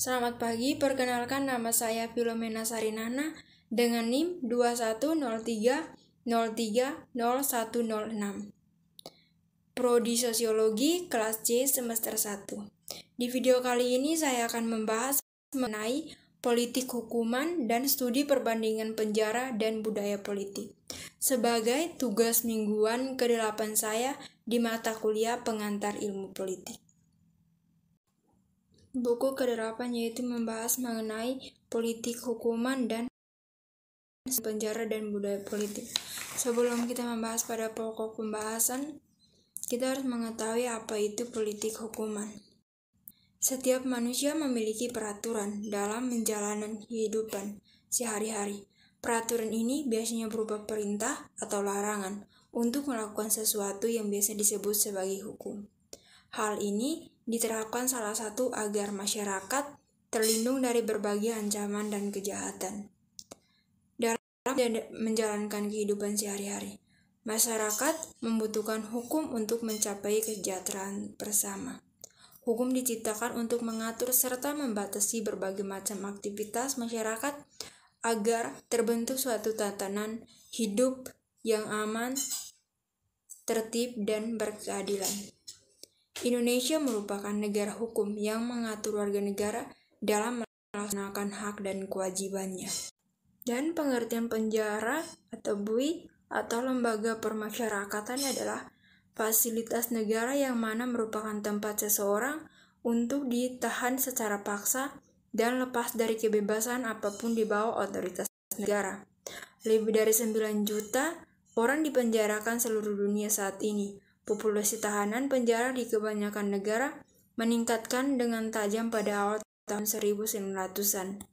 Selamat pagi, perkenalkan nama saya Filomena Sarinana dengan NIM 2103030106. Prodi Sosiologi kelas C semester 1. Di video kali ini saya akan membahas mengenai politik hukuman dan studi perbandingan penjara dan budaya politik. Sebagai tugas mingguan ke-8 saya di mata kuliah pengantar ilmu politik. Buku kedelapan yaitu membahas mengenai politik hukuman dan penjara dan budaya politik. Sebelum kita membahas pada pokok pembahasan, kita harus mengetahui apa itu politik hukuman. Setiap manusia memiliki peraturan dalam menjalani kehidupan sehari-hari. Peraturan ini biasanya berupa perintah atau larangan untuk melakukan sesuatu yang biasa disebut sebagai hukum. Hal ini diterapkan salah satu agar masyarakat terlindung dari berbagai ancaman dan kejahatan. Dalam menjalankan kehidupan sehari-hari, masyarakat membutuhkan hukum untuk mencapai kesejahteraan bersama. Hukum diciptakan untuk mengatur serta membatasi berbagai macam aktivitas masyarakat agar terbentuk suatu tatanan hidup yang aman, tertib, dan berkeadilan. Indonesia merupakan negara hukum yang mengatur warga negara dalam melaksanakan hak dan kewajibannya. Dan pengertian penjara atau BUI atau lembaga permasyarakatan adalah fasilitas negara yang mana merupakan tempat seseorang untuk ditahan secara paksa dan lepas dari kebebasan apapun di bawah otoritas negara. Lebih dari 9 juta orang dipenjarakan seluruh dunia saat ini Populasi tahanan penjara di kebanyakan negara meningkatkan dengan tajam pada awal tahun 1900-an.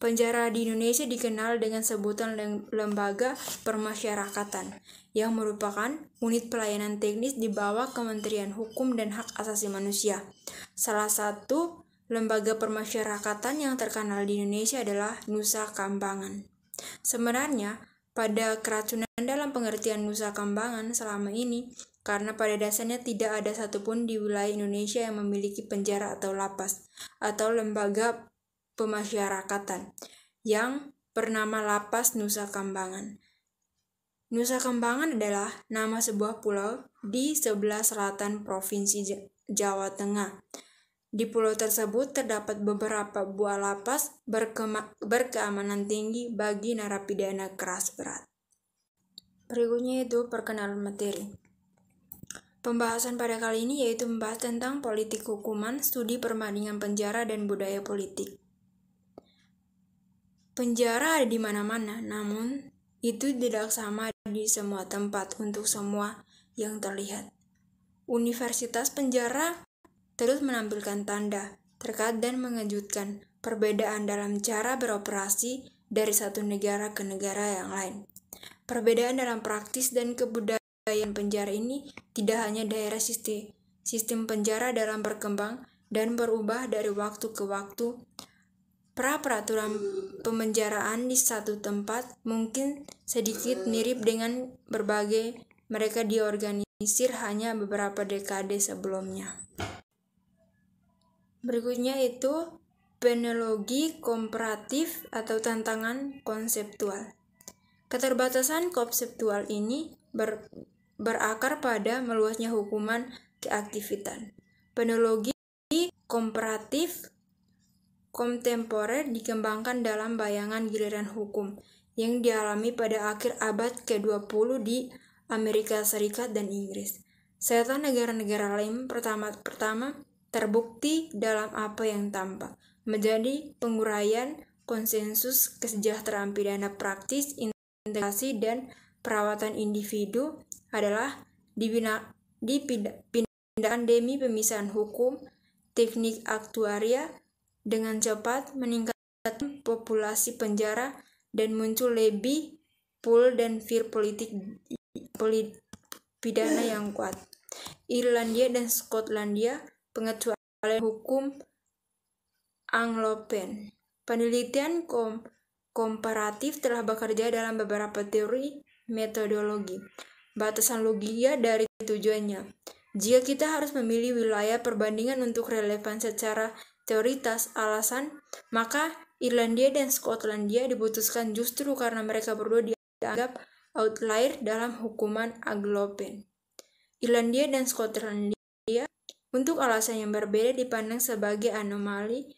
Penjara di Indonesia dikenal dengan sebutan Lembaga Permasyarakatan, yang merupakan unit pelayanan teknis di bawah Kementerian Hukum dan Hak Asasi Manusia. Salah satu lembaga permasyarakatan yang terkenal di Indonesia adalah Nusa Kambangan. Sebenarnya, pada keracunan dalam pengertian Nusa Kambangan selama ini karena pada dasarnya tidak ada satupun di wilayah Indonesia yang memiliki penjara atau lapas atau lembaga pemasyarakatan yang bernama Lapas Nusa Kambangan. Nusa Kambangan adalah nama sebuah pulau di sebelah selatan Provinsi Jawa Tengah. Di pulau tersebut terdapat beberapa buah lapas berkeamanan tinggi bagi narapidana keras berat. Berikutnya itu perkenalan materi. Pembahasan pada kali ini yaitu membahas tentang politik hukuman, studi perbandingan penjara, dan budaya politik. Penjara ada di mana-mana, namun itu tidak sama di semua tempat untuk semua yang terlihat. Universitas penjara terus menampilkan tanda terkait dan mengejutkan perbedaan dalam cara beroperasi dari satu negara ke negara yang lain. Perbedaan dalam praktis dan kebudayaan yang penjara ini tidak hanya daerah sistem. Sistem penjara dalam berkembang dan berubah dari waktu ke waktu. Pra peraturan pemenjaraan di satu tempat mungkin sedikit mirip dengan berbagai mereka diorganisir hanya beberapa dekade sebelumnya. Berikutnya itu penologi komparatif atau tantangan konseptual. Keterbatasan konseptual ini ber berakar pada meluasnya hukuman keaktifitan. Penologi komparatif kontemporer dikembangkan dalam bayangan giliran hukum yang dialami pada akhir abad ke-20 di Amerika Serikat dan Inggris. Serta negara-negara lain pertama-pertama terbukti dalam apa yang tampak menjadi penguraian konsensus kesejahteraan pidana praktis, integrasi, dan perawatan individu adalah dipindahkan demi pemisahan hukum, teknik aktuaria, dengan cepat meningkatkan populasi penjara dan muncul lebih pool dan fear politik polit, pidana yang kuat. Irlandia dan Skotlandia pengecualian hukum Anglopen. Penelitian kom komparatif telah bekerja dalam beberapa teori metodologi batasan logika dari tujuannya. Jika kita harus memilih wilayah perbandingan untuk relevan secara teoritas alasan, maka Irlandia dan Skotlandia diputuskan justru karena mereka berdua dianggap outlier dalam hukuman Aglopen. Irlandia dan Skotlandia untuk alasan yang berbeda dipandang sebagai anomali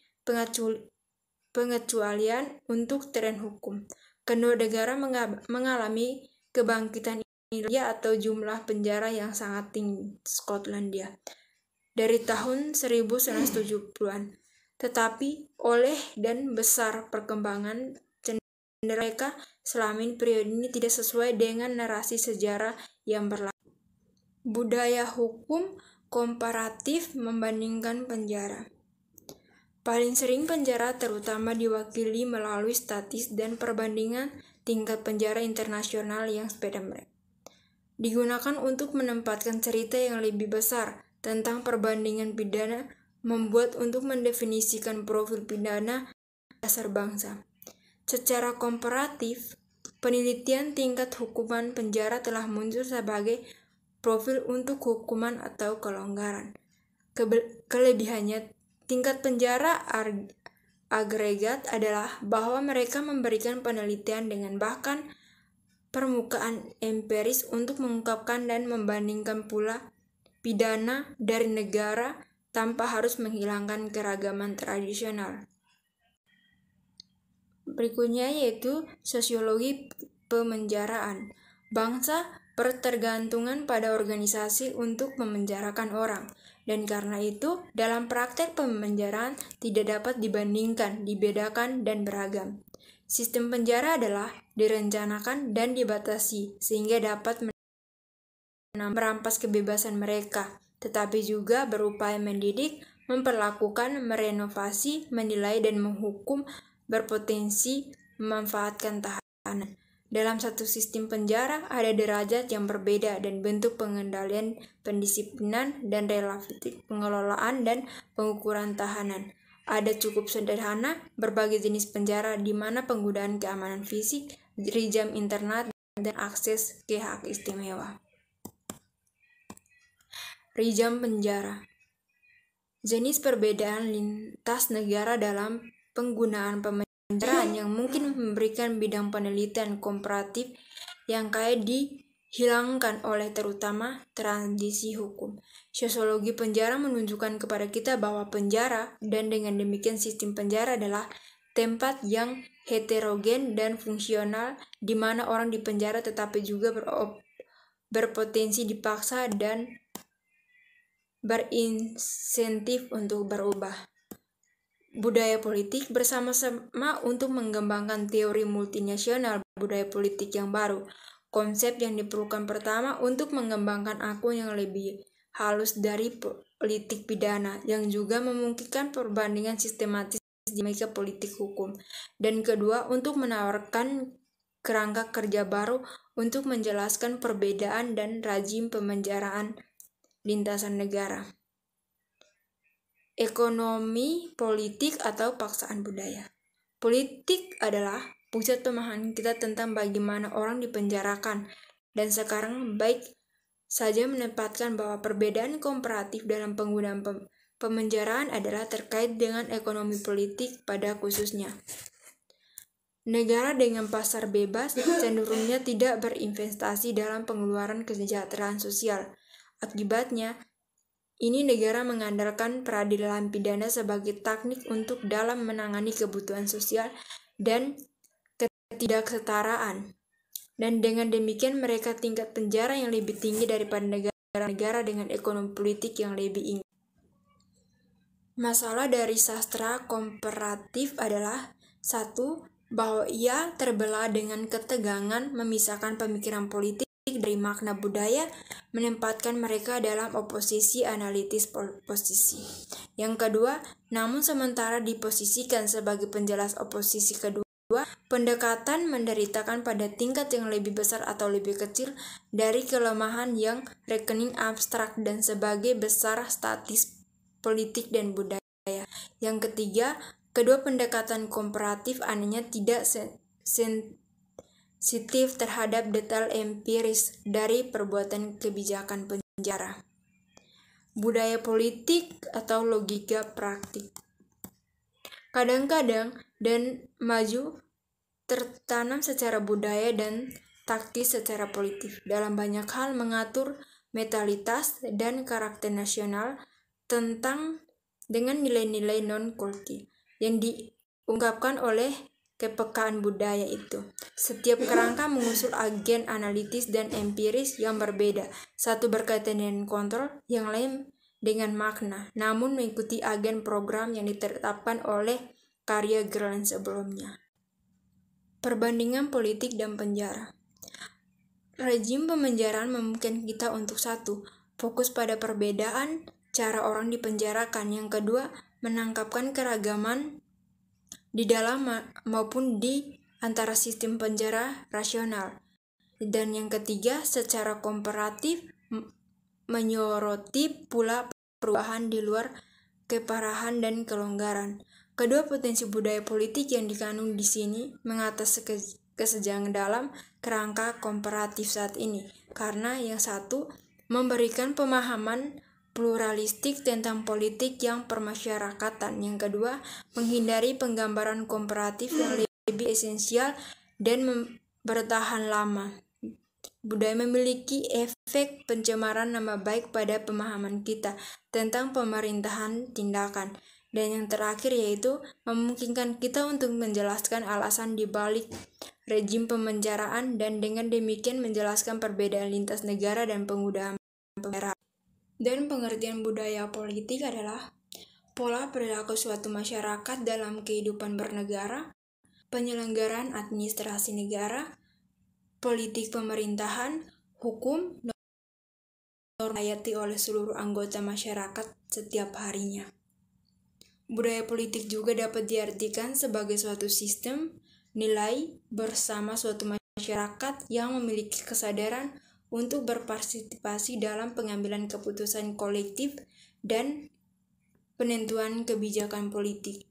pengecualian untuk tren hukum. Kedua negara mengalami kebangkitan nilai atau jumlah penjara yang sangat tinggi Skotlandia dari tahun 1970-an. Tetapi oleh dan besar perkembangan mereka selama periode ini tidak sesuai dengan narasi sejarah yang berlaku. Budaya hukum komparatif membandingkan penjara. Paling sering penjara terutama diwakili melalui statis dan perbandingan tingkat penjara internasional yang sepeda mereka digunakan untuk menempatkan cerita yang lebih besar tentang perbandingan pidana membuat untuk mendefinisikan profil pidana dasar bangsa. Secara komparatif, penelitian tingkat hukuman penjara telah muncul sebagai profil untuk hukuman atau kelonggaran. Kebe kelebihannya, tingkat penjara agregat adalah bahwa mereka memberikan penelitian dengan bahkan permukaan empiris untuk mengungkapkan dan membandingkan pula pidana dari negara tanpa harus menghilangkan keragaman tradisional. Berikutnya yaitu sosiologi pemenjaraan. Bangsa pertergantungan pada organisasi untuk memenjarakan orang. Dan karena itu, dalam praktek pemenjaraan tidak dapat dibandingkan, dibedakan, dan beragam. Sistem penjara adalah direncanakan dan dibatasi sehingga dapat merampas kebebasan mereka, tetapi juga berupaya mendidik, memperlakukan, merenovasi, menilai, dan menghukum berpotensi memanfaatkan tahanan. Dalam satu sistem penjara ada derajat yang berbeda dan bentuk pengendalian pendisiplinan dan relatif pengelolaan dan pengukuran tahanan. Ada cukup sederhana, berbagai jenis penjara di mana penggunaan keamanan fisik, rejam internet, dan akses ke hak istimewa. Rejam penjara Jenis perbedaan lintas negara dalam penggunaan pemenjaraan yang mungkin memberikan bidang penelitian komparatif yang kaya di hilangkan oleh terutama tradisi hukum. Sosiologi penjara menunjukkan kepada kita bahwa penjara dan dengan demikian sistem penjara adalah tempat yang heterogen dan fungsional di mana orang dipenjara tetapi juga berpotensi dipaksa dan berinsentif untuk berubah. Budaya politik bersama-sama untuk mengembangkan teori multinasional budaya politik yang baru. Konsep yang diperlukan pertama untuk mengembangkan akun yang lebih halus dari politik pidana yang juga memungkinkan perbandingan sistematis di dinamika politik hukum. Dan kedua, untuk menawarkan kerangka kerja baru untuk menjelaskan perbedaan dan rajim pemenjaraan lintasan negara. Ekonomi politik atau paksaan budaya. Politik adalah pusat pemahaman kita tentang bagaimana orang dipenjarakan, dan sekarang baik saja menempatkan bahwa perbedaan komparatif dalam penggunaan pem pemenjaraan adalah terkait dengan ekonomi politik pada khususnya. Negara dengan pasar bebas cenderungnya tidak berinvestasi dalam pengeluaran kesejahteraan sosial. Akibatnya, ini negara mengandalkan peradilan pidana sebagai teknik untuk dalam menangani kebutuhan sosial dan ketidaksetaraan. Dan dengan demikian mereka tingkat penjara yang lebih tinggi daripada negara-negara dengan ekonomi politik yang lebih tinggi. Masalah dari sastra komparatif adalah satu bahwa ia terbelah dengan ketegangan memisahkan pemikiran politik dari makna budaya, menempatkan mereka dalam oposisi analitis posisi. Yang kedua, namun sementara diposisikan sebagai penjelas oposisi kedua Kedua, pendekatan menderitakan pada tingkat yang lebih besar atau lebih kecil dari kelemahan yang rekening abstrak dan sebagai besar statis politik dan budaya. Yang ketiga, kedua pendekatan komparatif anehnya tidak sensitif terhadap detail empiris dari perbuatan kebijakan penjara budaya politik, atau logika praktik. Kadang-kadang dan maju tertanam secara budaya dan taktis secara politik dalam banyak hal mengatur metalitas dan karakter nasional tentang dengan nilai-nilai non-kulti yang diungkapkan oleh kepekaan budaya itu. Setiap kerangka mengusul agen analitis dan empiris yang berbeda. Satu berkaitan dengan kontrol, yang lain dengan makna, namun mengikuti agen program yang ditetapkan oleh karya Grant sebelumnya. Perbandingan politik dan penjara Rejim pemenjaraan memungkinkan kita untuk satu, fokus pada perbedaan cara orang dipenjarakan. Yang kedua, menangkapkan keragaman di dalam ma maupun di antara sistem penjara rasional. Dan yang ketiga, secara komparatif menyoroti pula perubahan di luar keparahan dan kelonggaran. Kedua potensi budaya politik yang dikandung di sini mengatas kesejangan dalam kerangka komparatif saat ini, karena yang satu memberikan pemahaman pluralistik tentang politik yang permasyarakatan, yang kedua menghindari penggambaran komparatif yang lebih esensial dan bertahan lama. Budaya memiliki efek pencemaran nama baik pada pemahaman kita tentang pemerintahan tindakan. Dan yang terakhir yaitu memungkinkan kita untuk menjelaskan alasan di balik rejim pemenjaraan dan dengan demikian menjelaskan perbedaan lintas negara dan penggunaan pemerintah. Dan pengertian budaya politik adalah pola perilaku suatu masyarakat dalam kehidupan bernegara, penyelenggaraan administrasi negara, politik pemerintahan, hukum, normayati oleh seluruh anggota masyarakat setiap harinya. Budaya politik juga dapat diartikan sebagai suatu sistem nilai bersama suatu masyarakat yang memiliki kesadaran untuk berpartisipasi dalam pengambilan keputusan kolektif dan penentuan kebijakan politik.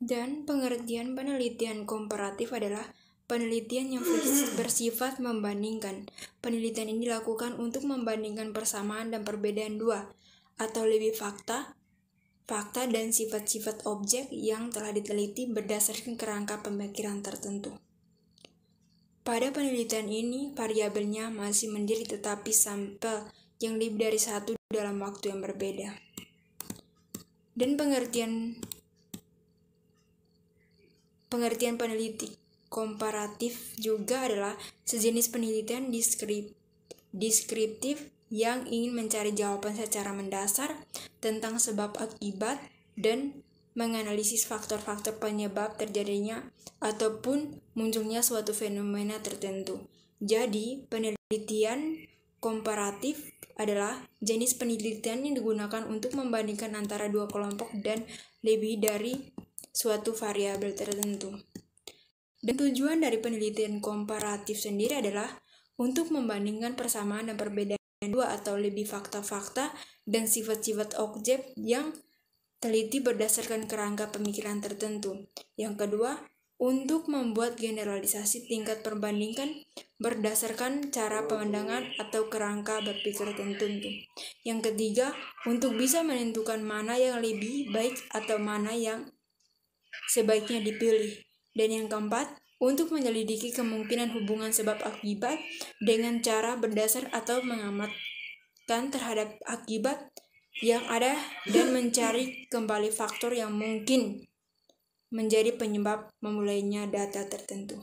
Dan pengertian penelitian komparatif adalah Penelitian yang bersifat membandingkan. Penelitian ini dilakukan untuk membandingkan persamaan dan perbedaan dua atau lebih fakta, fakta dan sifat-sifat objek yang telah diteliti berdasarkan kerangka pemikiran tertentu. Pada penelitian ini, variabelnya masih mendiri tetapi sampel yang lebih dari satu dalam waktu yang berbeda. Dan pengertian pengertian peneliti komparatif juga adalah sejenis penelitian deskrip, deskriptif yang ingin mencari jawaban secara mendasar tentang sebab akibat dan menganalisis faktor-faktor penyebab terjadinya ataupun munculnya suatu fenomena tertentu. Jadi, penelitian komparatif adalah jenis penelitian yang digunakan untuk membandingkan antara dua kelompok dan lebih dari suatu variabel tertentu. Dan tujuan dari penelitian komparatif sendiri adalah untuk membandingkan persamaan dan perbedaan dua atau lebih fakta-fakta dan sifat-sifat objek yang teliti berdasarkan kerangka pemikiran tertentu. Yang kedua, untuk membuat generalisasi tingkat perbandingan berdasarkan cara pemandangan atau kerangka berpikir tertentu. Yang ketiga, untuk bisa menentukan mana yang lebih baik atau mana yang sebaiknya dipilih. Dan yang keempat, untuk menyelidiki kemungkinan hubungan sebab akibat dengan cara berdasar atau mengamatkan terhadap akibat yang ada dan mencari kembali faktor yang mungkin menjadi penyebab memulainya data tertentu.